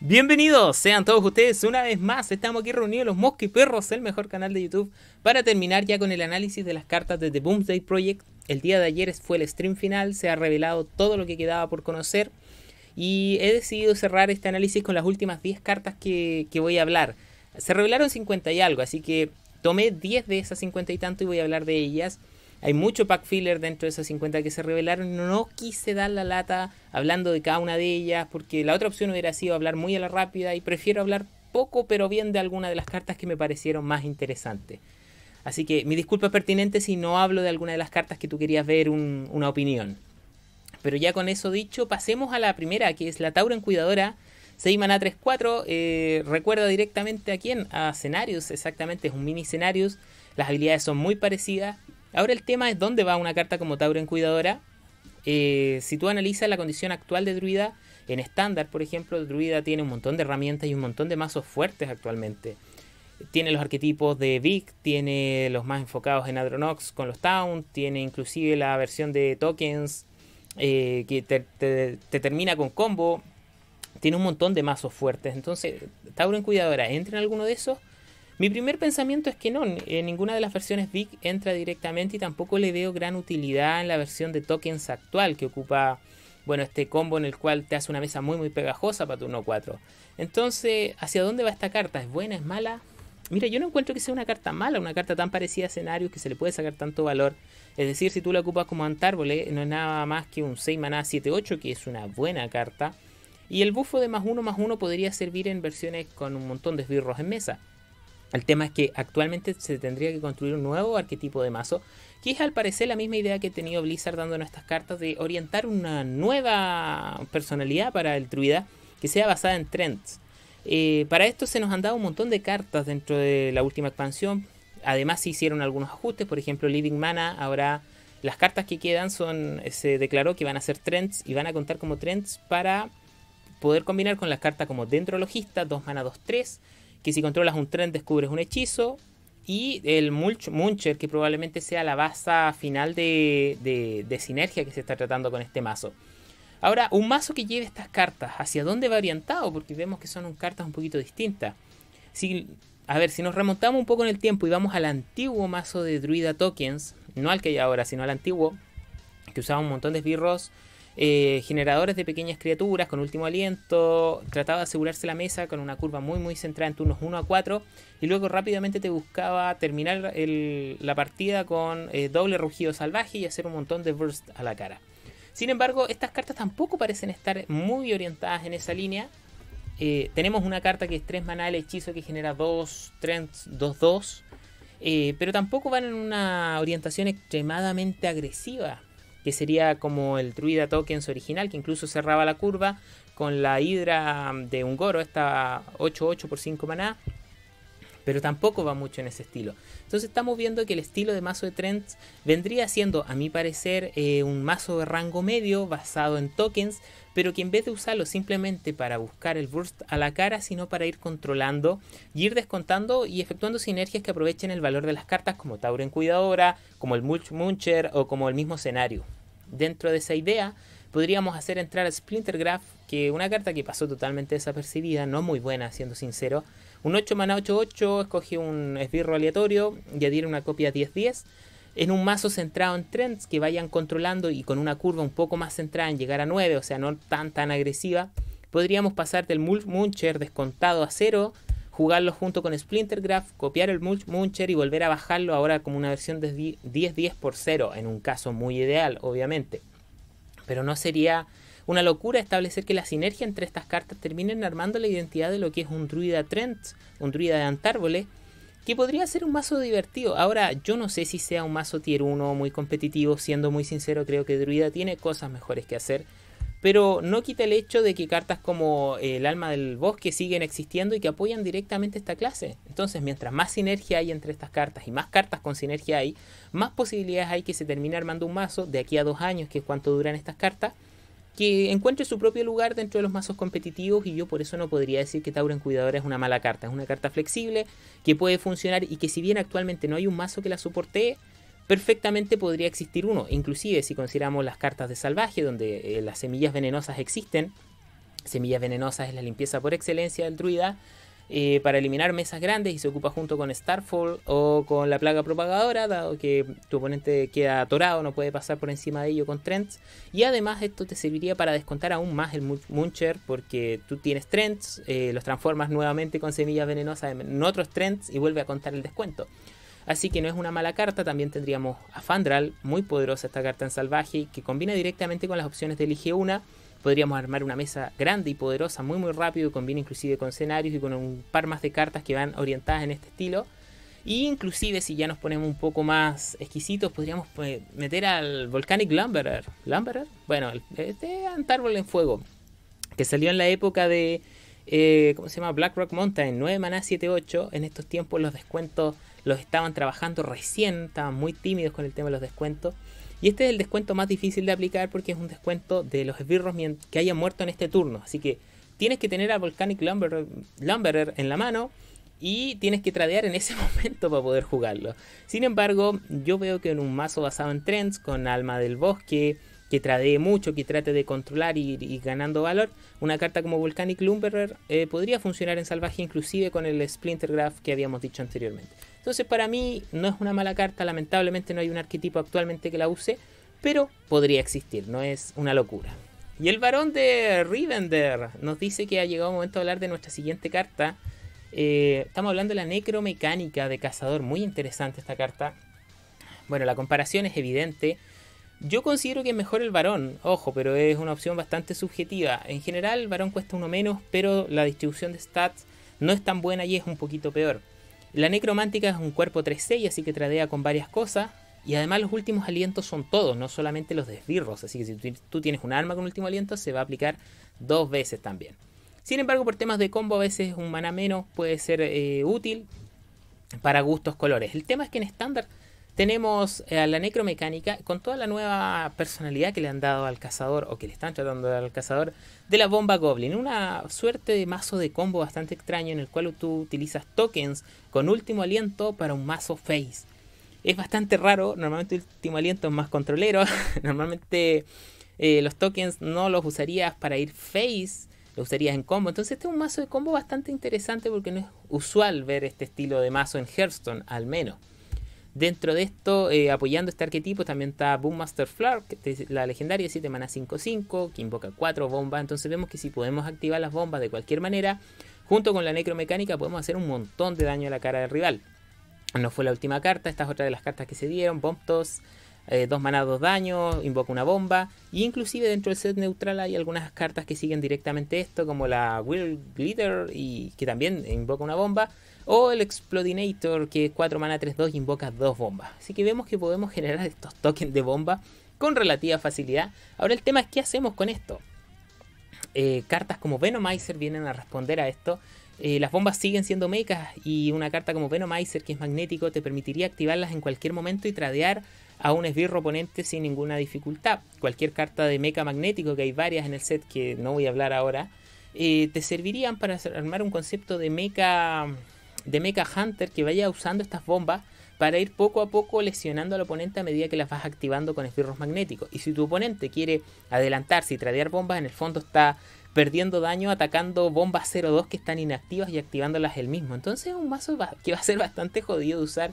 Bienvenidos sean todos ustedes una vez más. Estamos aquí reunidos los Perros, el mejor canal de YouTube, para terminar ya con el análisis de las cartas de The Boomsday Project. El día de ayer fue el stream final, se ha revelado todo lo que quedaba por conocer y he decidido cerrar este análisis con las últimas 10 cartas que, que voy a hablar. Se revelaron 50 y algo, así que tomé 10 de esas 50 y tanto y voy a hablar de ellas. Hay mucho pack filler dentro de esas 50 que se revelaron. No quise dar la lata hablando de cada una de ellas, porque la otra opción hubiera sido hablar muy a la rápida y prefiero hablar poco, pero bien de alguna de las cartas que me parecieron más interesantes. Así que mi disculpa es pertinente si no hablo de alguna de las cartas que tú querías ver una opinión. Pero ya con eso dicho, pasemos a la primera, que es la en Cuidadora. 6 mana 3-4, recuerda directamente a quién, a Scenarios exactamente, es un mini Scenarios. Las habilidades son muy parecidas. Ahora el tema es dónde va una carta como Tauro en Cuidadora. Eh, si tú analizas la condición actual de Druida, en estándar, por ejemplo, Druida tiene un montón de herramientas y un montón de mazos fuertes actualmente. Tiene los arquetipos de Vic, tiene los más enfocados en Adronox con los Town, tiene inclusive la versión de tokens eh, que te, te, termina con combo. Tiene un montón de mazos fuertes. Entonces, Tauro en Cuidadora, ¿entra en alguno de esos? Mi primer pensamiento es que no, en eh, ninguna de las versiones Big entra directamente y tampoco le veo gran utilidad en la versión de tokens actual que ocupa, bueno, este combo en el cual te hace una mesa muy muy pegajosa para turno 4. Entonces, ¿hacia dónde va esta carta? ¿Es buena? ¿Es mala? Mira, yo no encuentro que sea una carta mala, una carta tan parecida a escenarios que se le puede sacar tanto valor. Es decir, si tú la ocupas como antárbole, eh, no es nada más que un 6 maná 7-8, que es una buena carta. Y el bufo de más 1 más 1 podría servir en versiones con un montón de esbirros en mesa. El tema es que actualmente se tendría que construir un nuevo arquetipo de mazo, que es al parecer la misma idea que ha tenido Blizzard dando nuestras cartas de orientar una nueva personalidad para el druida que sea basada en trends. Eh, para esto se nos han dado un montón de cartas dentro de la última expansión. Además se hicieron algunos ajustes, por ejemplo Living Mana ahora las cartas que quedan son eh, se declaró que van a ser trends y van a contar como trends para poder combinar con las cartas como Dendrologista, 2 mana 2 3 que si controlas un tren descubres un hechizo. Y el Mulch, Muncher, que probablemente sea la base final de, de, sinergia que se está tratando con este mazo. Ahora, un mazo que lleve estas cartas, ¿hacia dónde va orientado? Porque vemos que son cartas un poquito distintas. Si, a ver, si nos remontamos un poco en el tiempo y vamos al antiguo mazo de druida tokens, no al que hay ahora, sino al antiguo, que usaba un montón de esbirros eh, generadores de pequeñas criaturas con último aliento, trataba de asegurarse la mesa con una curva muy muy centrada en turnos 1 a 4 y luego rápidamente te buscaba terminar la partida con eh, doble rugido salvaje y hacer un montón de burst a la cara. Sin embargo, estas cartas tampoco parecen estar muy orientadas en esa línea. Eh, tenemos una carta que es 3 maná el hechizo que genera 2, 3, 2, 2. pero tampoco van en una orientación extremadamente agresiva que sería como el druida tokens original, que incluso cerraba la curva con la hidra de Ungoro, esta 8-8 por 5 maná, pero tampoco va mucho en ese estilo. Entonces estamos viendo que el estilo de mazo de Trends vendría siendo, a mi parecer, eh, un mazo de rango medio basado en tokens, pero que en vez de usarlo simplemente para buscar el burst a la cara, sino para ir controlando y ir descontando y efectuando sinergias que aprovechen el valor de las cartas como Tauren Cuidadora, como el Mulch Muncher o como el mismo escenario. Dentro de esa idea, podríamos hacer entrar a graph. que una carta que pasó totalmente desapercibida, no muy buena, siendo sincero, un 8 mana 8-8, escogí un esbirro aleatorio y adhiere una copia 10-10 en un mazo centrado en trends que vayan controlando y con una curva un poco más centrada en llegar a 9, o sea, no tan tan agresiva, podríamos pasar del Mulch Muncher descontado a 0, jugarlo junto con Splinter Graph, copiar el Mulch Muncher y volver a bajarlo ahora como una versión de 10-10 por 0, en un caso muy ideal, obviamente. Pero no sería una locura establecer que la sinergia entre estas cartas terminen armando la identidad de lo que es un druida Trent, un druida de Antárboles, que podría ser un mazo divertido. Ahora, yo no sé si sea un mazo tier 1 muy competitivo, siendo muy sincero, creo que druida tiene cosas mejores que hacer. Pero no quita el hecho de que cartas como eh, el alma del bosque siguen existiendo y que apoyan directamente esta clase. Entonces, mientras más sinergia hay entre estas cartas y más cartas con sinergia hay, más posibilidades hay que se termine armando un mazo de aquí a dos años, que es cuanto duran estas cartas, que encuentre su propio lugar dentro de los mazos competitivos y yo por eso no podría decir que Tauren Cuidadora es una mala carta, es una carta flexible que puede funcionar y que si bien actualmente no hay un mazo que la soporte, perfectamente podría existir uno, inclusive si consideramos las cartas de salvaje donde eh, las semillas venenosas existen, semillas venenosas es la limpieza por excelencia del druida, eh, para eliminar mesas grandes y se ocupa junto con Starfall o con la plaga propagadora, dado que tu oponente queda atorado, no puede pasar por encima de ello con Trends Y además esto te serviría para descontar aún más el Muncher, porque tú tienes Trends, eh, los transformas nuevamente con semillas venenosas en otros Trends y vuelve a contar el descuento. Así que no es una mala carta, también tendríamos a Fandral, muy poderosa esta carta en salvaje, que combina directamente con las opciones de Elige una podríamos armar una mesa grande y poderosa muy muy rápido, conviene inclusive con escenarios y con un par más de cartas que van orientadas en este estilo. Y e inclusive si ya nos ponemos un poco más exquisitos, podríamos eh, meter al Volcanic Lumberer. ¿Lumberer? Bueno, este Antárbol en Fuego, que salió en la época de, eh, ¿cómo se llama? Blackrock Mountain, 9 maná 7-8. En estos tiempos los descuentos los estaban trabajando recién, estaban muy tímidos con el tema de los descuentos. Y este es el descuento más difícil de aplicar porque es un descuento de los esbirros que hayan muerto en este turno. Así que tienes que tener a Volcanic Lumberer en la mano y tienes que tradear en ese momento para poder jugarlo. Sin embargo, yo veo que en un mazo basado en trends, con Alma del Bosque, que tradee mucho, que trate de controlar y, ganando valor, una carta como Volcanic Lumberer eh, podría funcionar en salvaje inclusive con el Splinter Graph que habíamos dicho anteriormente. Entonces para mí no es una mala carta, lamentablemente no hay un arquetipo actualmente que la use, pero podría existir, no es una locura. Y el varón de Rivender nos dice que ha llegado el momento de hablar de nuestra siguiente carta. Eh, estamos hablando de la necromecánica de cazador, muy interesante esta carta. Bueno, la comparación es evidente. Yo considero que es mejor el varón, ojo, pero es una opción bastante subjetiva. En general, el varón cuesta uno menos, pero la distribución de stats no es tan buena y es un poquito peor. La necromántica es un cuerpo 3-6, así que tradea con varias cosas. Y además los últimos alientos son todos, no solamente los desbirros. Así que si tú tienes un arma con último aliento, se va a aplicar dos veces también. Sin embargo, por temas de combo, a veces un mana menos puede ser eh, útil para gustos colores. El tema es que en estándar tenemos eh, a la necromecánica con toda la nueva personalidad que le han dado al cazador o que le están tratando de dar al cazador de la bomba goblin. Una suerte de mazo de combo bastante extraño en el cual tú utilizas tokens con último aliento para un mazo face. Es bastante raro, normalmente último aliento es más controlero, normalmente eh, los tokens no los usarías para ir face, los usarías en combo. Entonces este es un mazo de combo bastante interesante porque no es usual ver este estilo de mazo en Hearthstone al menos. Dentro de esto, eh, apoyando este arquetipo, también está Boommaster Master que la legendaria de 7 mana 5-5, que invoca 4 bombas. Entonces vemos que si podemos activar las bombas de cualquier manera, junto con la necromecánica podemos hacer un montón de daño a la cara del rival. No fue la última carta, esta es otra de las cartas que se dieron, Bomptos. 2 eh, dos manas, dos invoca una bomba. Y inclusive dentro del set neutral hay algunas cartas que siguen directamente esto, como la Will Glitter, y que también invoca una bomba. O el Explodinator, que es 4 mana 3-2 invoca dos bombas. Así que vemos que podemos generar estos tokens de bomba con relativa facilidad. Ahora el tema es qué hacemos con esto. Eh, cartas como Venomizer vienen a responder a esto. Eh, las bombas siguen siendo mechas y una carta como Venomizer, que es magnético, te permitiría activarlas en cualquier momento y tradear a un esbirro oponente sin ninguna dificultad. Cualquier carta de mecha magnético, que hay varias en el set que no voy a hablar ahora, eh, te servirían para armar un concepto de mecha, de mecha hunter que vaya usando estas bombas para ir poco a poco lesionando al oponente a medida que las vas activando con esbirros magnéticos. Y si tu oponente quiere adelantarse y tradear bombas, en el fondo está perdiendo daño atacando bombas 0-2 que están inactivas y activándolas él mismo. Entonces es un mazo que va a ser bastante jodido de usar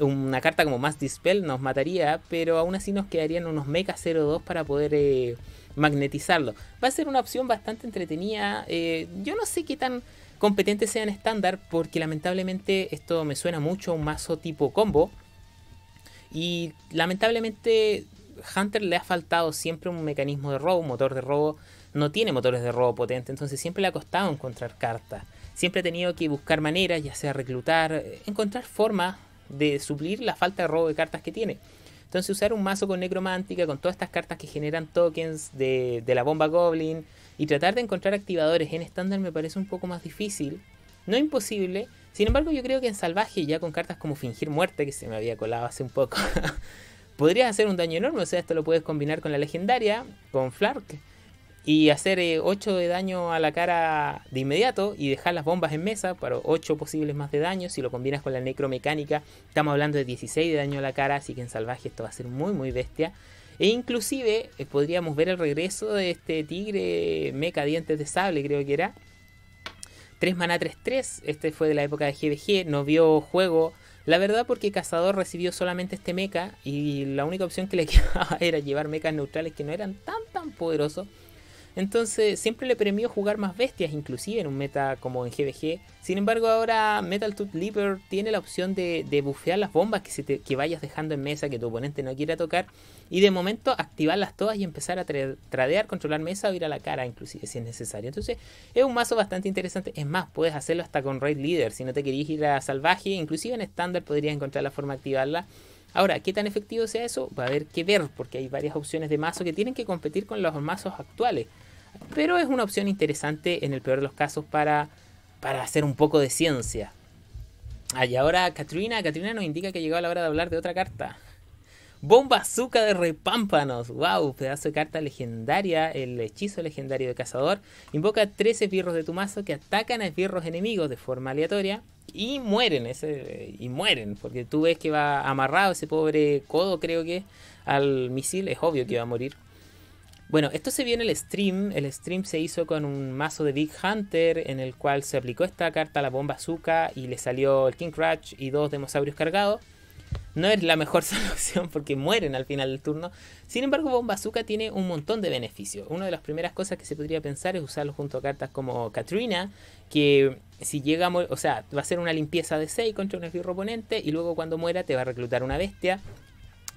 una carta como más Dispel nos mataría, pero aún así nos quedarían unos Mecha 02 para poder eh, magnetizarlo. Va a ser una opción bastante entretenida. Eh, yo no sé qué tan competente sea en estándar, porque lamentablemente esto me suena mucho a un mazo tipo combo. Y lamentablemente Hunter le ha faltado siempre un mecanismo de robo, un motor de robo. No tiene motores de robo potente, entonces siempre le ha costado encontrar cartas siempre ha tenido que buscar maneras, ya sea reclutar, encontrar formas de suplir la falta de robo de cartas que tiene. Entonces usar un mazo con necromántica, con todas estas cartas que generan tokens de, de la bomba goblin, y tratar de encontrar activadores en estándar me parece un poco más difícil, no imposible, sin embargo yo creo que en salvaje, ya con cartas como fingir muerte, que se me había colado hace un poco, podrías hacer un daño enorme, o sea, esto lo puedes combinar con la legendaria, con Flark, y hacer 8 eh, de daño a la cara de inmediato y dejar las bombas en mesa para 8 posibles más de daño. Si lo combinas con la necromecánica, estamos hablando de 16 de daño a la cara, así que en salvaje esto va a ser muy muy bestia. E inclusive eh, podríamos ver el regreso de este tigre meca dientes de sable, creo que era. 3 mana 3-3, este fue de la época de GBG, no vio juego. La verdad porque Cazador recibió solamente este meca. y la única opción que le quedaba era llevar mecas neutrales que no eran tan tan poderosos entonces siempre le premió jugar más bestias, inclusive en un meta como en GBG. Sin embargo, ahora Metal Tooth Leaper tiene la opción de, bufear las bombas que, vayas dejando en mesa que tu oponente no quiera tocar. Y de momento activarlas todas y empezar a tradear, controlar mesa o ir a la cara, inclusive si es necesario. Entonces es un mazo bastante interesante. Es más, puedes hacerlo hasta con Raid Leader. Si no te querías ir a salvaje, inclusive en estándar podrías encontrar la forma de activarla. Ahora, ¿qué tan efectivo sea eso? Va a haber que ver, porque hay varias opciones de mazo que tienen que competir con los mazos actuales pero es una opción interesante en el peor de los casos para, hacer un poco de ciencia. Ah, y ahora Katrina, Katrina nos indica que llegó la hora de hablar de otra carta. Bomba Azúcar de Repámpanos. ¡Wow! Pedazo de carta legendaria. El hechizo legendario de cazador. Invoca 13 esbirros de tu mazo que atacan a esbirros enemigos de forma aleatoria. Y mueren. Ese, eh, y mueren. Porque tú ves que va amarrado ese pobre codo, creo que, al misil. Es obvio que va a morir. Bueno, esto se vio en el stream. El stream se hizo con un mazo de Big Hunter en el cual se aplicó esta carta a la bomba Azúcar y le salió el King Crash y dos Demosaurios cargados. No es la mejor solución porque mueren al final del turno. Sin embargo, Bomba Azúcar tiene un montón de beneficios. Una de las primeras cosas que se podría pensar es usarlo junto a cartas como Katrina, que si llega o sea, va a ser una limpieza de 6 contra un esbirro oponente y luego cuando muera te va a reclutar una bestia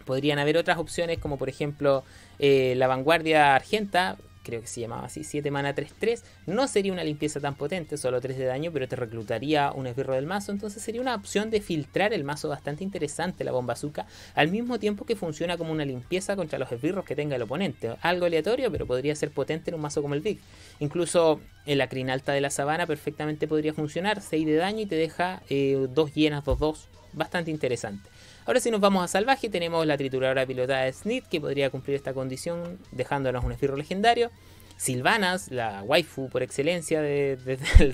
podrían haber otras opciones, como por ejemplo eh, la vanguardia argenta, creo que se llamaba así, 7 mana 3-3. No sería una limpieza tan potente, solo 3 de daño, pero te reclutaría un esbirro del mazo. Entonces sería una opción de filtrar el mazo bastante interesante, la bomba azúcar, al mismo tiempo que funciona como una limpieza contra los esbirros que tenga el oponente. Algo aleatorio, pero podría ser potente en un mazo como el Big. Incluso en eh, la crin alta de la sabana perfectamente podría funcionar, 6 de daño y te deja 2 eh, hienas 2-2, bastante interesante. Ahora si nos vamos a salvaje tenemos la trituradora pilotada de Snit que podría cumplir esta condición dejándonos un esfirro legendario. Silvanas, la waifu por excelencia del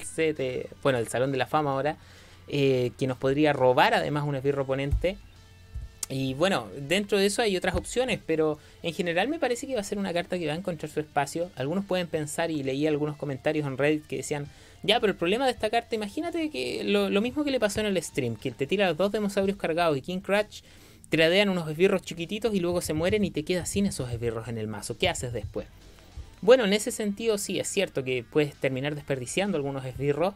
set, bueno, el Salón de la Fama ahora, eh, que nos podría robar además un esbirro oponente. Y bueno, dentro de eso hay otras opciones, pero en general me parece que va a ser una carta que va a encontrar su espacio. Algunos pueden pensar, y leí algunos comentarios en Reddit que decían, ya, pero el problema de esta carta, imagínate que lo, mismo que le pasó en el stream, que te tira dos dinosaurios cargados y King Crutch tradean unos esbirros chiquititos y luego se mueren y te quedas sin esos esbirros en el mazo. ¿Qué haces después? Bueno, en ese sentido sí es cierto que puedes terminar desperdiciando algunos esbirros,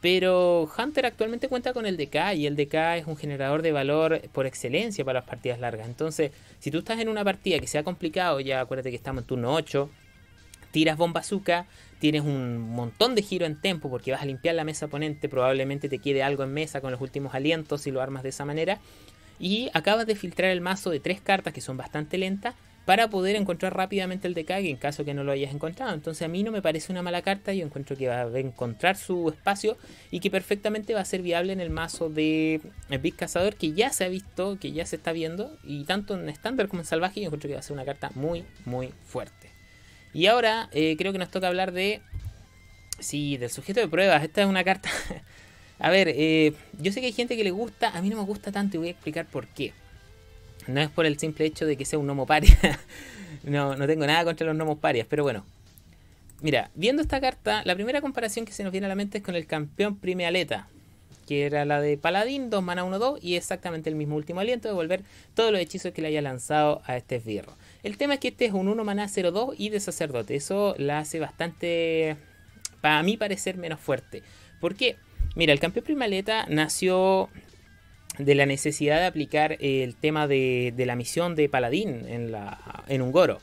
pero Hunter actualmente cuenta con el DK y el DK es un generador de valor por excelencia para las partidas largas. Entonces, si tú estás en una partida que sea complicado, ya acuérdate que estamos en turno 8, tiras bomba azúcar, tienes un montón de giro en tempo porque vas a limpiar la mesa oponente, probablemente te quede algo en mesa con los últimos alientos si lo armas de esa manera. Y acabas de filtrar el mazo de tres cartas que son bastante lentas para poder encontrar rápidamente el de en caso que no lo hayas encontrado. Entonces a mí no me parece una mala carta, yo encuentro que va a encontrar su espacio y que perfectamente va a ser viable en el mazo de eh, Big Cazador que ya se ha visto, que ya se está viendo y tanto en estándar como en salvaje yo encuentro que va a ser una carta muy muy fuerte. Y ahora eh, creo que nos toca hablar de... Sí, del sujeto de pruebas. Esta es una carta... a ver, eh, yo sé que hay gente que le gusta, a mí no me gusta tanto y voy a explicar por qué no es por el simple hecho de que sea un gnomo paria. no, no tengo nada contra los gnomos parias, pero bueno. Mira, viendo esta carta, la primera comparación que se nos viene a la mente es con el campeón Primealeta, que era la de Paladín, 2 mana 1-2, y exactamente el mismo último aliento, de devolver todos los hechizos que le haya lanzado a este esbirro. El tema es que este es un 1 mana 0-2 y de sacerdote, eso la hace bastante, para mí parecer, menos fuerte. ¿Por qué? Mira, el campeón primaleta nació de la necesidad de aplicar el tema de, la misión de Paladín en, un Goro.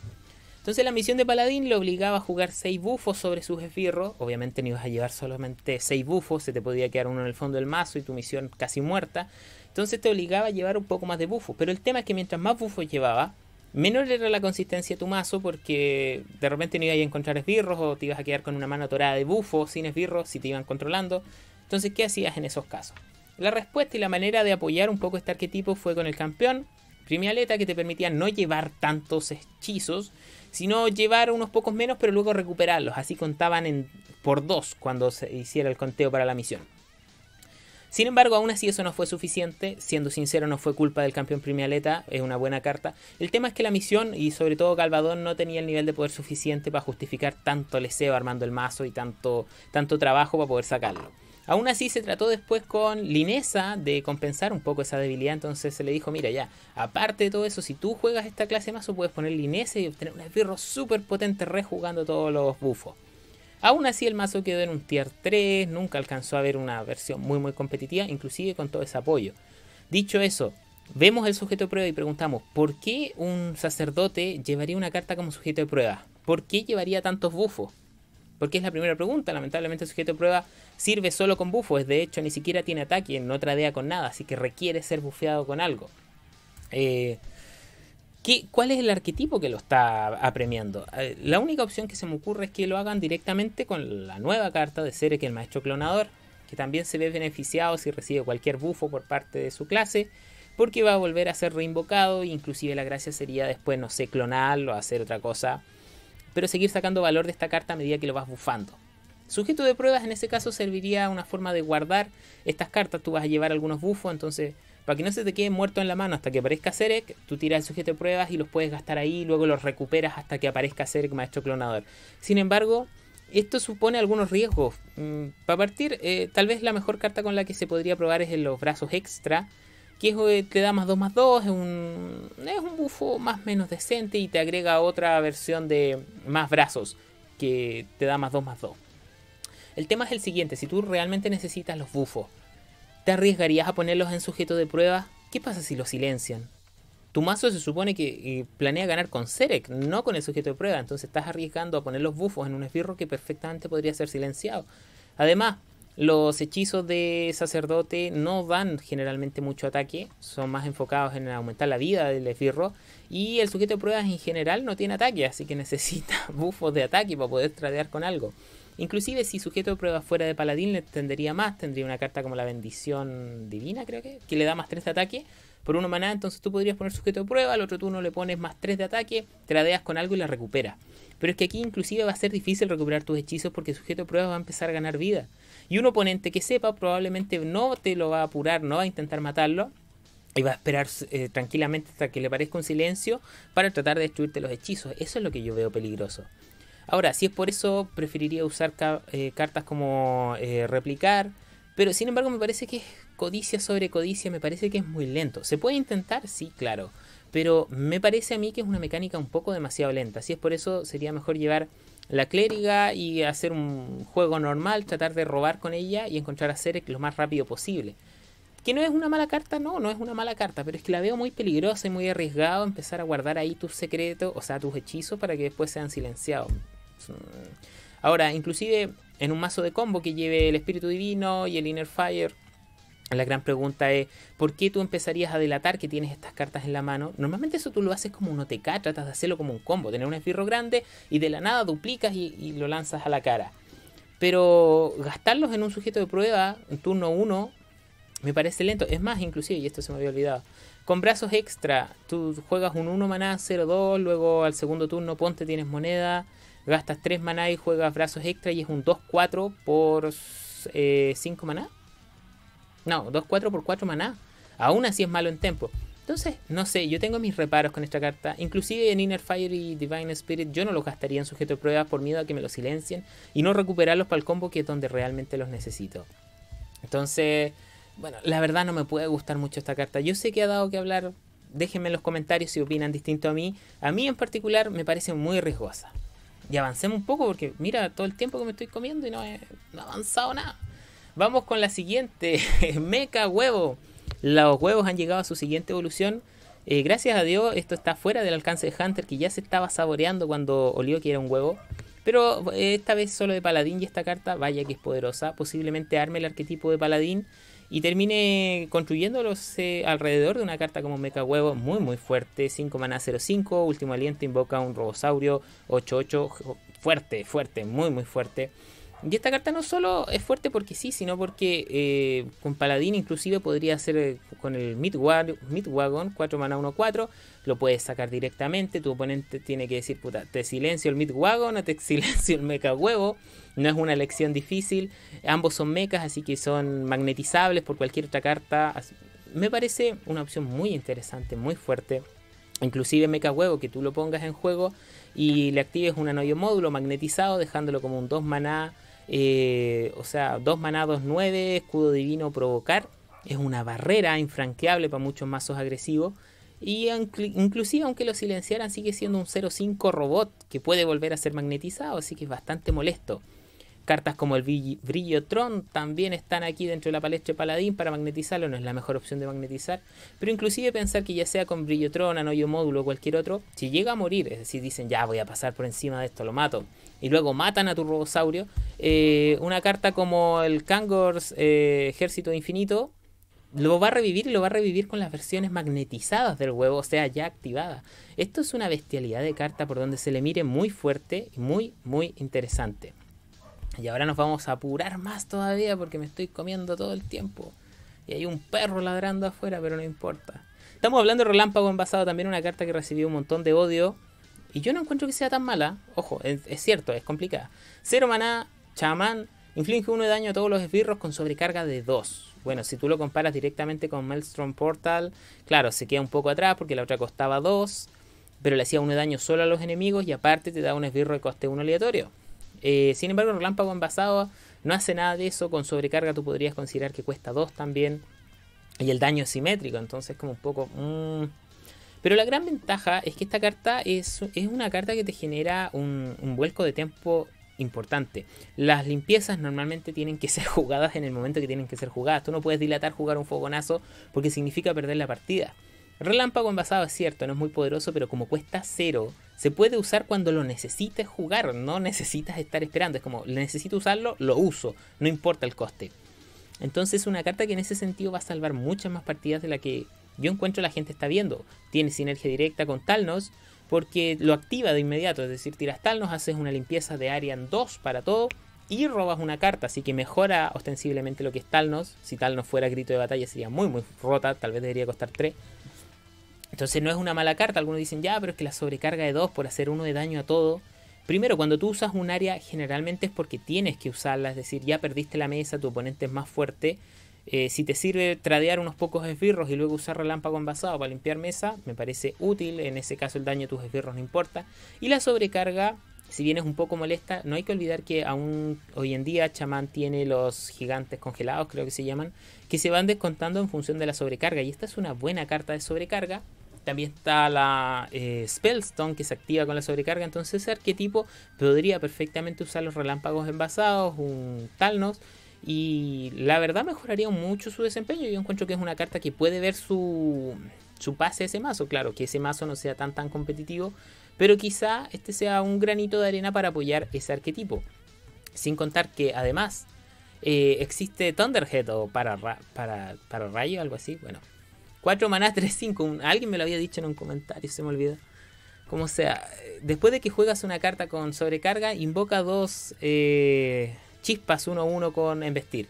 Entonces la misión de Paladín le obligaba a jugar 6 bufos sobre sus esbirros. Obviamente no ibas a llevar solamente 6 bufos, se te podía quedar uno en el fondo del mazo y tu misión casi muerta. Entonces te obligaba a llevar un poco más de bufos. Pero el tema es que mientras más bufos llevaba, menor era la consistencia de tu mazo porque de repente no ibas a encontrar esbirros o te ibas a quedar con una mano torada de bufos sin esbirros si te iban controlando. Entonces, ¿qué hacías en esos casos? La respuesta y la manera de apoyar un poco este arquetipo fue con el campeón, Primialeta, que te permitía no llevar tantos hechizos, sino llevar unos pocos menos, pero luego recuperarlos. Así contaban en, por dos cuando se hiciera el conteo para la misión. Sin embargo, aún así eso no fue suficiente. Siendo sincero, no fue culpa del campeón Primialeta, es una buena carta. El tema es que la misión, y sobre todo Calvador, no tenía el nivel de poder suficiente para justificar tanto leseo armando el mazo y tanto, tanto trabajo para poder sacarlo. Aún así se trató después con Linesa de compensar un poco esa debilidad, entonces se le dijo, mira ya, aparte de todo eso, si tú juegas esta clase de mazo puedes poner Linesa y obtener un esbirro súper potente rejugando todos los bufos. Aún así el mazo quedó en un tier 3, nunca alcanzó a ver una versión muy muy competitiva, inclusive con todo ese apoyo. Dicho eso, vemos el sujeto de prueba y preguntamos, ¿por qué un sacerdote llevaría una carta como sujeto de prueba? ¿Por qué llevaría tantos bufos? Porque es la primera pregunta. Lamentablemente el sujeto de prueba sirve solo con Es De hecho, ni siquiera tiene ataque, no tradea con nada. Así que requiere ser bufeado con algo. Eh, ¿qué, ¿Cuál es el arquetipo que lo está apremiando? Eh, la única opción que se me ocurre es que lo hagan directamente con la nueva carta de ser que el maestro clonador. Que también se ve beneficiado si recibe cualquier bufo por parte de su clase porque va a volver a ser reinvocado, inclusive la gracia sería después, no sé, clonarlo, hacer otra cosa pero seguir sacando valor de esta carta a medida que lo vas bufando. Sujeto de pruebas en ese caso serviría una forma de guardar estas cartas. Tú vas a llevar algunos bufos, entonces para que no se te quede muerto en la mano hasta que aparezca Zerek. tú tiras el sujeto de pruebas y los puedes gastar ahí, luego los recuperas hasta que aparezca Serek Maestro Clonador. Sin embargo, esto supone algunos riesgos. Mm, para partir, eh, tal vez la mejor carta con la que se podría probar es en los brazos extra, que eh, te da más 2 más 2, es un, es un bufo más menos decente y te agrega otra versión de más brazos que te da más 2 más 2. El tema es el siguiente, si tú realmente necesitas los bufos, ¿te arriesgarías a ponerlos en sujeto de prueba? ¿Qué pasa si los silencian? Tu mazo se supone que eh, planea ganar con Serek, no con el sujeto de prueba, entonces estás arriesgando a poner los bufos en un esbirro que perfectamente podría ser silenciado. Además, los hechizos de sacerdote no dan generalmente mucho ataque, son más enfocados en aumentar la vida del esbirro. Y el sujeto de pruebas en general no tiene ataque, así que necesita bufos de ataque para poder tradear con algo. Inclusive si sujeto de pruebas fuera de paladín le tendría más, tendría una carta como la bendición divina, creo que, que le da más 3 de ataque. Por uno maná, entonces tú podrías poner sujeto de prueba, al otro turno le pones más 3 de ataque, tradeas con algo y la recupera. Pero es que aquí inclusive va a ser difícil recuperar tus hechizos porque sujeto de pruebas va a empezar a ganar vida. Y un oponente que sepa probablemente no te lo va a apurar, no va a intentar matarlo. Y va a esperar eh, tranquilamente hasta que le parezca un silencio para tratar de destruirte los hechizos. Eso es lo que yo veo peligroso. Ahora, si es por eso, preferiría usar eh, cartas como eh, replicar. Pero sin embargo, me parece que es codicia sobre codicia. Me parece que es muy lento. ¿Se puede intentar? Sí, claro. Pero me parece a mí que es una mecánica un poco demasiado lenta. Si es por eso, sería mejor llevar la clériga y hacer un juego normal, tratar de robar con ella y encontrar a Zerek lo más rápido posible. Que no es una mala carta, no, no es una mala carta, pero es que la veo muy peligrosa y muy arriesgado empezar a guardar ahí tus secretos, o sea, tus hechizos para que después sean silenciados. Ahora, inclusive en un mazo de combo que lleve el espíritu divino y el inner fire, la gran pregunta es, ¿por qué tú empezarías a delatar que tienes estas cartas en la mano? Normalmente eso tú lo haces como un OTK, tratas de hacerlo como un combo, tener un esbirro grande y de la nada duplicas y, lo lanzas a la cara. Pero gastarlos en un sujeto de prueba, en turno 1, me parece lento. Es más, inclusive, y esto se me había olvidado, con brazos extra, tú juegas un 1 maná, 0-2, luego al segundo turno ponte, tienes moneda, gastas 3 maná y juegas brazos extra y es un 2-4 por 5 eh, maná. No, 2-4 por 4 maná. Aún así es malo en tempo. Entonces, no sé, yo tengo mis reparos con esta carta. Inclusive en Inner Fire y Divine Spirit yo no los gastaría en sujeto de prueba por miedo a que me los silencien y no recuperarlos para el combo que es donde realmente los necesito. Entonces, bueno, la verdad no me puede gustar mucho esta carta. Yo sé que ha dado que hablar. Déjenme en los comentarios si opinan distinto a mí. A mí en particular me parece muy riesgosa. Y avancemos un poco porque mira todo el tiempo que me estoy comiendo y no he, no he avanzado nada. Vamos con la siguiente. Meca huevo. Los huevos han llegado a su siguiente evolución. Eh, gracias a Dios, esto está fuera del alcance de Hunter, que ya se estaba saboreando cuando olió que era un huevo. Pero eh, esta vez solo de paladín y esta carta, vaya que es poderosa. Posiblemente arme el arquetipo de paladín y termine construyéndolos eh, alrededor de una carta como Meca Huevo muy muy fuerte. 5 mana 05, último aliento, invoca un robosaurio 8-8. Fuerte, fuerte, muy muy fuerte. Y esta carta no solo es fuerte porque sí, sino porque eh, con Paladín inclusive podría ser eh, con el Midwagon 4 mana 1-4, lo puedes sacar directamente, tu oponente tiene que decir, puta, te silencio el Midwagon o te silencio el Mecha Huevo, no es una elección difícil, ambos son mecas así que son magnetizables por cualquier otra carta. Me parece una opción muy interesante, muy fuerte inclusive meca huevo que tú lo pongas en juego y le actives un anoyo módulo magnetizado dejándolo como un 2 maná eh, o sea, dos manados 9, escudo divino provocar. Es una barrera infranqueable para muchos mazos agresivos. Y inclusive aunque lo silenciaran sigue siendo un 0-5 robot que puede volver a ser magnetizado, así que es bastante molesto. Cartas como el Brillotron también están aquí dentro de la palestra de Paladín para magnetizarlo, no es la mejor opción de magnetizar, pero inclusive pensar que ya sea con Brillotron, Anoyo Módulo o cualquier otro, si llega a morir, es decir, dicen ya voy a pasar por encima de esto, lo mato, y luego matan a tu robosaurio. Eh, una carta como el Kangors eh, Ejército Infinito lo va a revivir y lo va a revivir con las versiones magnetizadas del huevo, o sea, ya activada. Esto es una bestialidad de carta por donde se le mire muy fuerte y muy, muy interesante. Y ahora nos vamos a apurar más todavía porque me estoy comiendo todo el tiempo. Y hay un perro ladrando afuera, pero no importa. Estamos hablando de Relámpago envasado, también una carta que recibió un montón de odio y yo no encuentro que sea tan mala. Ojo, es, cierto, es complicada. Cero maná, chamán, inflige uno de daño a todos los esbirros con sobrecarga de 2. Bueno, si tú lo comparas directamente con Maelstrom Portal, claro, se queda un poco atrás porque la otra costaba 2, pero le hacía uno de daño solo a los enemigos y aparte te da un esbirro de coste 1 aleatorio. Eh, sin embargo, Relámpago Envasado no hace nada de eso. Con sobrecarga tú podrías considerar que cuesta 2 también. Y el daño es simétrico, entonces como un poco... Mm, pero la gran ventaja es que esta carta es, es una carta que te genera un, un vuelco de tiempo importante. Las limpiezas normalmente tienen que ser jugadas en el momento que tienen que ser jugadas. Tú no puedes dilatar jugar un fogonazo porque significa perder la partida. Relámpago envasado es cierto, no es muy poderoso, pero como cuesta cero, se puede usar cuando lo necesites jugar, no necesitas estar esperando. Es como, necesito usarlo, lo uso, no importa el coste. Entonces es una carta que en ese sentido va a salvar muchas más partidas de la que yo encuentro la gente está viendo. Tiene sinergia directa con Talnos porque lo activa de inmediato, es decir, tiras Talnos, haces una limpieza de área en 2 para todo y robas una carta, así que mejora ostensiblemente lo que es Talnos. Si Talnos fuera grito de batalla sería muy muy rota, tal vez debería costar 3. Entonces no es una mala carta, algunos dicen, ya, pero es que la sobrecarga de 2 por hacer uno de daño a todo. Primero, cuando tú usas un área generalmente es porque tienes que usarla, es decir, ya perdiste la mesa, tu oponente es más fuerte, eh, si te sirve tradear unos pocos esbirros y luego usar relámpago envasado para limpiar mesa, me parece útil. En ese caso el daño de tus esbirros no importa. Y la sobrecarga, si bien es un poco molesta, no hay que olvidar que aún hoy en día chamán tiene los gigantes congelados, creo que se llaman, que se van descontando en función de la sobrecarga. Y esta es una buena carta de sobrecarga. También está la eh, Spellstone que se activa con la sobrecarga. Entonces ese arquetipo podría perfectamente usar los relámpagos envasados, un Talnos y la verdad mejoraría mucho su desempeño. Yo encuentro que es una carta que puede ver su, pase a ese mazo. Claro, que ese mazo no sea tan tan competitivo. Pero quizá este sea un granito de arena para apoyar ese arquetipo. Sin contar que además eh, existe Thunderhead o para, para, para rayo, algo así. Bueno, 4 maná 3-5. Alguien me lo había dicho en un comentario, se me olvidó. Como sea, después de que juegas una carta con sobrecarga, invoca dos. Eh, chispas uno a uno con Embestir.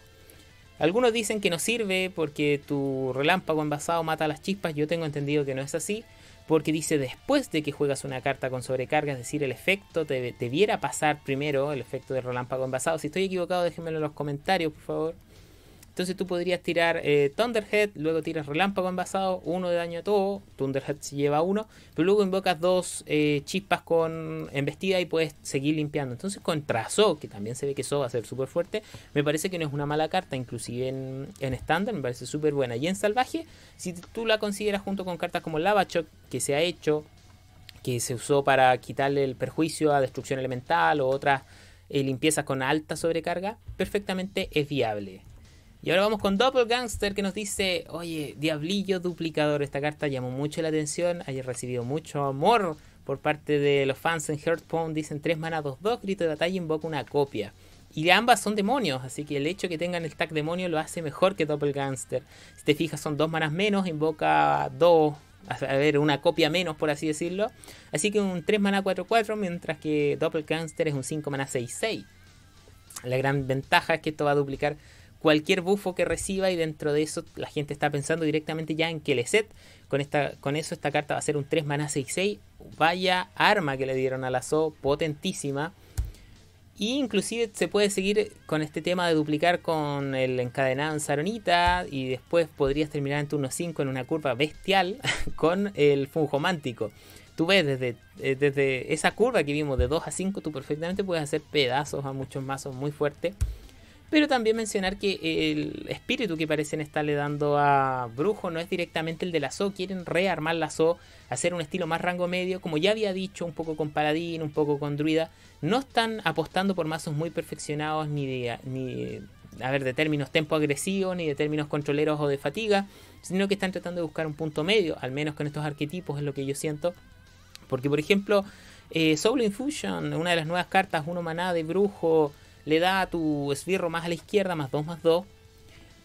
Algunos dicen que no sirve porque tu relámpago envasado mata las chispas. Yo tengo entendido que no es así. Porque dice después de que juegas una carta con sobrecarga, es decir, el efecto te debiera pasar primero, el efecto del relámpago envasado. Si estoy equivocado, déjenmelo en los comentarios, por favor. Entonces tú podrías tirar eh, Thunderhead, luego tiras Relámpago envasado, uno de daño a todo, Thunderhead se lleva uno, pero luego invocas dos eh, chispas con embestida y puedes seguir limpiando. Entonces contra So, que también se ve que eso va a ser súper fuerte, me parece que no es una mala carta, inclusive en estándar, me parece súper buena. Y en salvaje, si tú la consideras junto con cartas como Lavachok, que se ha hecho, que se usó para quitarle el perjuicio a destrucción elemental o otras eh, limpiezas con alta sobrecarga, perfectamente es viable. Y ahora vamos con Doppelgangster que nos dice, oye, Diablillo Duplicador, esta carta llamó mucho la atención, haya recibido mucho amor por parte de los fans en Hearthstone, dicen 3 mana 2-2, grito de batalla invoca una copia. Y ambas son demonios, así que el hecho que tengan el tag demonio lo hace mejor que Doppelgangster. Si te fijas son dos manas menos, invoca 2. a ver, una copia menos por así decirlo. Así que un 3 mana 4-4, mientras que Doppelgangster es un 5 mana 6-6. La gran ventaja es que esto va a duplicar cualquier bufo que reciba y dentro de eso la gente está pensando directamente ya en set Con, esta, con eso esta carta va a ser un 3 mana 6-6. Vaya arma que le dieron a la potentísima. Y e inclusive se puede seguir con este tema de duplicar con el encadenado en Saronita y después podrías terminar en turno 5 en una curva bestial con el fungo mántico. Tú ves desde, eh, desde esa curva que vimos de 2 a 5, tú perfectamente puedes hacer pedazos a muchos mazos muy fuertes. Pero también mencionar que el espíritu que parecen estarle dando a Brujo no es directamente el de la Zo, quieren rearmar la Zo... hacer un estilo más rango medio, como ya había dicho, un poco con Paladín, un poco con Druida. No están apostando por mazos muy perfeccionados ni de, ni, a términos tempo agresivo, ni de términos controleros o de fatiga, sino que están tratando de buscar un punto medio, al menos con estos arquetipos, es lo que yo siento. Porque, por ejemplo, eh, Soul Infusion, una de las nuevas cartas, uno maná de brujo le da a tu esbirro más a la izquierda, más 2, más 2.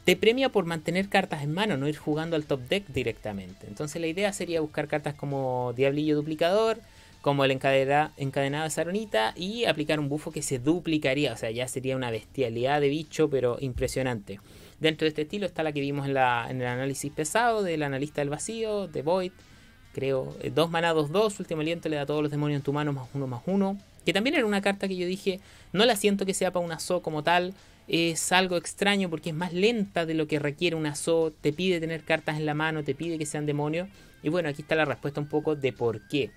Te premia por mantener cartas en mano, no ir jugando al top deck directamente. Entonces la idea sería buscar cartas como Diablillo Duplicador, como el encadenada encadenado de Saronita y aplicar un bufo que se duplicaría. O sea, ya sería una bestialidad de bicho, pero impresionante. Dentro de este estilo está la que vimos en, la, en el análisis pesado del analista del vacío, de Void. Creo, 2 maná 2-2, último aliento le da a todos los demonios en tu mano más 1 más 1. Que también era una carta que yo dije, no la siento que sea para una SO como tal, es algo extraño porque es más lenta de lo que requiere una SO, te pide tener cartas en la mano, te pide que sean demonios. Y bueno, aquí está la respuesta un poco de por qué.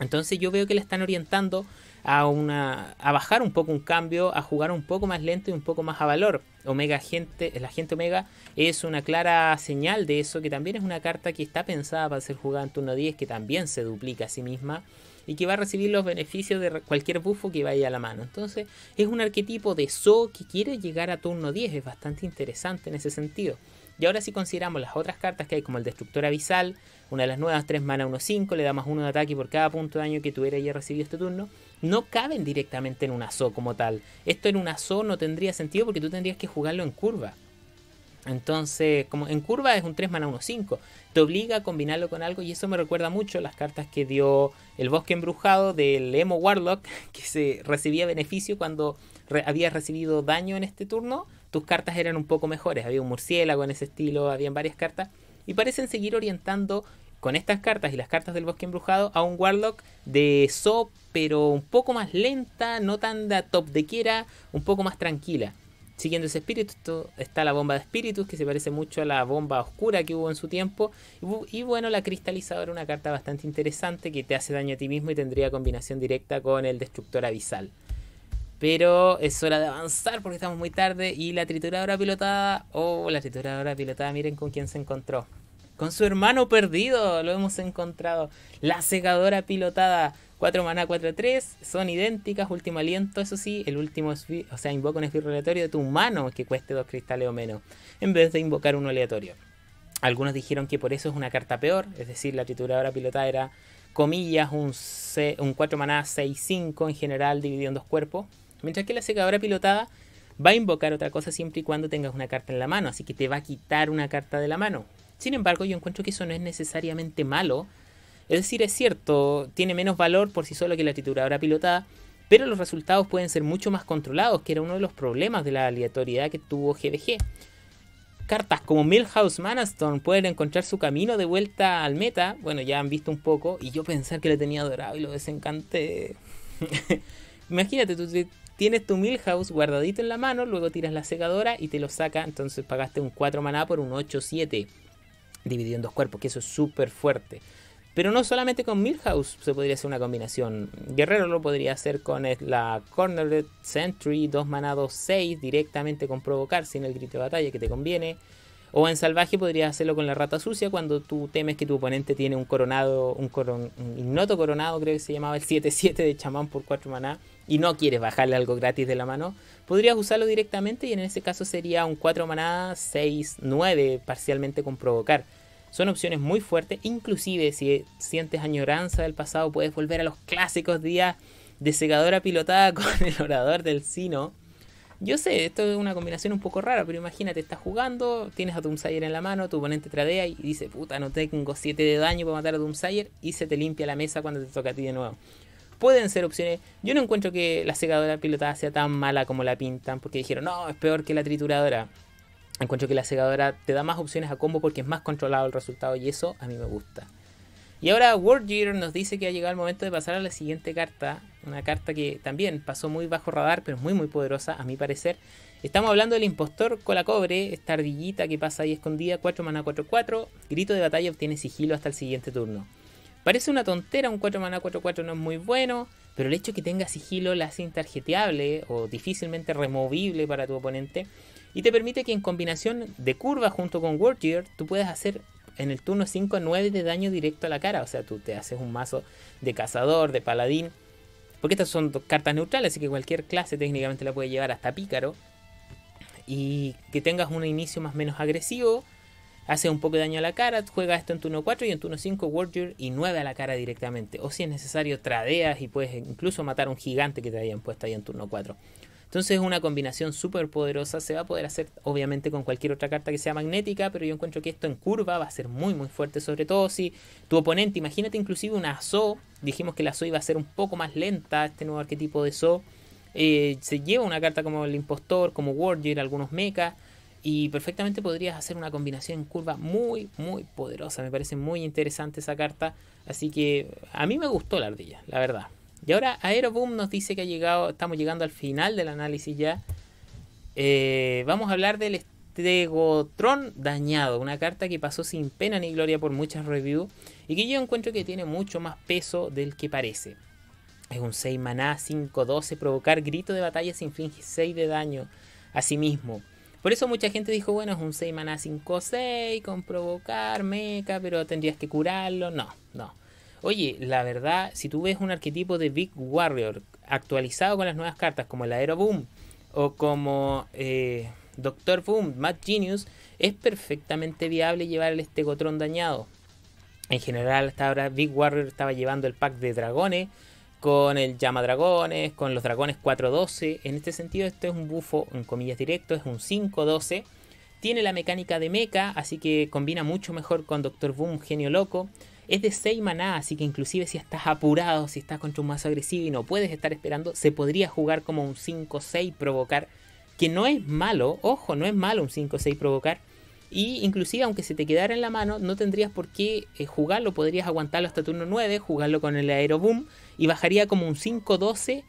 Entonces yo veo que la están orientando a, una, a bajar un poco un cambio, a jugar un poco más lento y un poco más a valor. Omega gente, la gente Omega es una clara señal de eso, que también es una carta que está pensada para ser jugada en turno 10, que también se duplica a sí misma y que va a recibir los beneficios de cualquier bufo que vaya a la mano. Entonces es un arquetipo de zo que quiere llegar a turno 10, es bastante interesante en ese sentido. Y ahora si consideramos las otras cartas que hay como el Destructor Abisal, una de las nuevas 3 mana 1-5, le da más 1 de ataque por cada punto de daño que tuviera ya recibido este turno, no caben directamente en una zo como tal. Esto en una zo no tendría sentido porque tú tendrías que jugarlo en curva. Entonces, como en curva es un 3 mana 1, 5. Te obliga a combinarlo con algo y eso me recuerda mucho las cartas que dio el bosque embrujado del Emo Warlock, que se recibía beneficio cuando había recibido daño en este turno. Tus cartas eran un poco mejores. Había un murciélago en ese estilo, habían varias cartas. Y parecen seguir orientando con estas cartas y las cartas del bosque embrujado a un Warlock de So, pero un poco más lenta, no tan de top de quiera, un poco más tranquila siguiendo ese espíritu está la bomba de espíritus, que se parece mucho a la bomba oscura que hubo en su tiempo. Y, bueno, la cristalizadora, una carta bastante interesante que te hace daño a ti mismo y tendría combinación directa con el destructor abisal. Pero es hora de avanzar porque estamos muy tarde y la trituradora pilotada, oh, la trituradora pilotada, miren con quién se encontró. Con su hermano perdido lo hemos encontrado. La Segadora pilotada. 4 maná, 4 3. Son idénticas. Último aliento, eso sí. El último, o sea, invoca un esbirro aleatorio de tu mano que cueste dos cristales o menos. En vez de invocar uno aleatorio. Algunos dijeron que por eso es una carta peor. Es decir, la trituradora pilotada era, comillas, un, un 4 maná, 6, 5 en general, dividido en dos cuerpos. Mientras que la Segadora pilotada va a invocar otra cosa siempre y cuando tengas una carta en la mano, así que te va a quitar una carta de la mano. Sin embargo, yo encuentro que eso no es necesariamente malo. Es decir, es cierto, tiene menos valor por sí solo que la trituradora pilotada, pero los resultados pueden ser mucho más controlados, que era uno de los problemas de la aleatoriedad que tuvo GBG. Cartas como Milhouse Manastone pueden encontrar su camino de vuelta al meta. Bueno, ya han visto un poco, y yo pensar que le tenía dorado y lo desencanté. Imagínate, tú tienes tu Milhouse guardadito en la mano, luego tiras la secadora y te lo saca, entonces pagaste un 4 maná por un 8-7 dividido en dos cuerpos, que eso es súper fuerte. Pero no solamente con Milhouse se podría hacer una combinación. Guerrero lo podría hacer con la Cornered Sentry, dos manados 6, directamente con provocar sin el grito de batalla que te conviene. O en salvaje podrías hacerlo con la rata sucia cuando tú temes que tu oponente tiene un coronado, un, coron, un ignoto coronado, creo que se llamaba el 7-7 de chamán por 4 maná, y no quieres bajarle algo gratis de la mano, podrías usarlo directamente y en ese caso sería un 4 maná 6-9 parcialmente con provocar. Son opciones muy fuertes, inclusive si sientes añoranza del pasado puedes volver a los clásicos días de segadora pilotada con el orador del sino yo sé, esto es una combinación un poco rara, pero imagínate, estás jugando, tienes a Doomsayer en la mano, tu oponente tradea y dice, puta, no tengo 7 de daño para matar a Doomsayer y se te limpia la mesa cuando te toca a ti de nuevo. Pueden ser opciones. Yo no encuentro que la Segadora pilotada sea tan mala como la pintan, porque dijeron, no, es peor que la trituradora. Encuentro que la Segadora te da más opciones a combo porque es más controlado el resultado y eso a mí me gusta. Y ahora World Gear nos dice que ha llegado el momento de pasar a la siguiente carta. Una carta que también pasó muy bajo radar, pero es muy muy poderosa a mi parecer. Estamos hablando del impostor Cola Cobre, esta ardillita que pasa ahí escondida, 4 mana 4-4. Grito de batalla obtiene sigilo hasta el siguiente turno. Parece una tontera, un 4 mana 4-4 no es muy bueno, pero el hecho que tenga sigilo la hace intargeteable o difícilmente removible para tu oponente y te permite que en combinación de curva junto con gear tú puedas hacer en el turno 5 9 de daño directo a la cara. O sea, tú te haces un mazo de cazador, de paladín. Porque estas son cartas neutrales, así que cualquier clase técnicamente la puede llevar hasta pícaro. Y que tengas un inicio más o menos agresivo. Hace un poco de daño a la cara, Juega esto en turno 4 y en turno 5 Warrior y 9 a la cara directamente. O si es necesario, tradeas y puedes incluso matar a un gigante que te hayan puesto ahí en turno 4. Entonces es una combinación súper poderosa. Se va a poder hacer obviamente con cualquier otra carta que sea magnética, pero yo encuentro que esto en curva va a ser muy muy fuerte, sobre todo si tu oponente, imagínate inclusive una SO, dijimos que la SO iba a ser un poco más lenta, este nuevo arquetipo de SO, eh, se lleva una carta como el impostor, como Warrior, algunos mechas. Y perfectamente podrías hacer una combinación en curva muy, muy poderosa. Me parece muy interesante esa carta. Así que a mí me gustó la ardilla, la verdad. Y ahora Aeroboom nos dice que ha llegado, estamos llegando al final del análisis ya. Eh, vamos a hablar del Stegotron dañado, una carta que pasó sin pena ni gloria por muchas reviews y que yo encuentro que tiene mucho más peso del que parece. Es un 6 maná, 5-12, provocar grito de batalla sin inflige 6 de daño a sí mismo. Por eso mucha gente dijo, bueno, es un 6 maná 5-6 con provocar, meca, pero tendrías que curarlo. No, no. Oye, la verdad, si tú ves un arquetipo de Big Warrior actualizado con las nuevas cartas, como el Aero Boom o como eh, Doctor Boom, Mad Genius, es perfectamente viable llevar el Estegotron dañado. En general, hasta ahora Big Warrior estaba llevando el pack de dragones con el llama dragones, con los dragones 4-12. En este sentido, esto es un bufo, en comillas directo, es un 5-12. Tiene la mecánica de mecha, así que combina mucho mejor con Doctor Boom, genio loco. Es de 6 maná, así que inclusive si estás apurado, si estás contra un mazo agresivo y no puedes estar esperando, se podría jugar como un 5-6 provocar, que no es malo, ojo, no es malo un 5-6 provocar. Y inclusive aunque se te quedara en la mano, no tendrías por qué eh, jugarlo, podrías aguantarlo hasta turno 9, jugarlo con el aeroboom y bajaría como un 5-12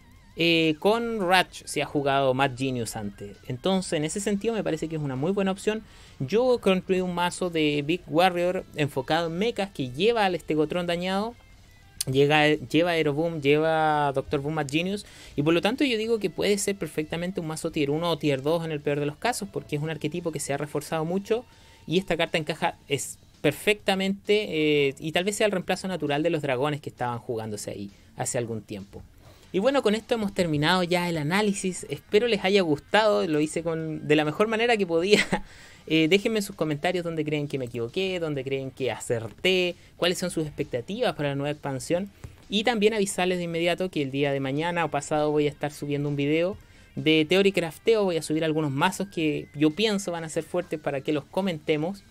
eh, con Ratch se ha jugado Mad Genius antes. Entonces, en ese sentido, me parece que es una muy buena opción. Yo construí un mazo de Big Warrior enfocado en mechas que lleva al Stegotron dañado. Llega, lleva Aeroboom, lleva Doctor Boom Mad Genius. Y por lo tanto, yo digo que puede ser perfectamente un mazo tier 1 o tier 2 en el peor de los casos, porque es un arquetipo que se ha reforzado mucho. Y esta carta encaja es perfectamente eh, y tal vez sea el reemplazo natural de los dragones que estaban jugándose ahí hace algún tiempo. Y bueno, con esto hemos terminado ya el análisis. Espero les haya gustado. Lo hice con, de la mejor manera que podía. Eh, déjenme sus comentarios donde creen que me equivoqué, donde creen que acerté, cuáles son sus expectativas para la nueva expansión. Y también avisarles de inmediato que el día de mañana o pasado voy a estar subiendo un video de Theory Crafteo. Voy a subir algunos mazos que yo pienso van a ser fuertes para que los comentemos.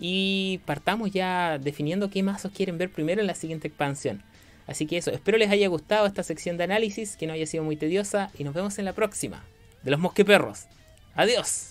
Y partamos ya definiendo qué mazos quieren ver primero en la siguiente expansión. Así que eso, espero les haya gustado esta sección de análisis, que no haya sido muy tediosa y nos vemos en la próxima de los mosqueperros. Adiós.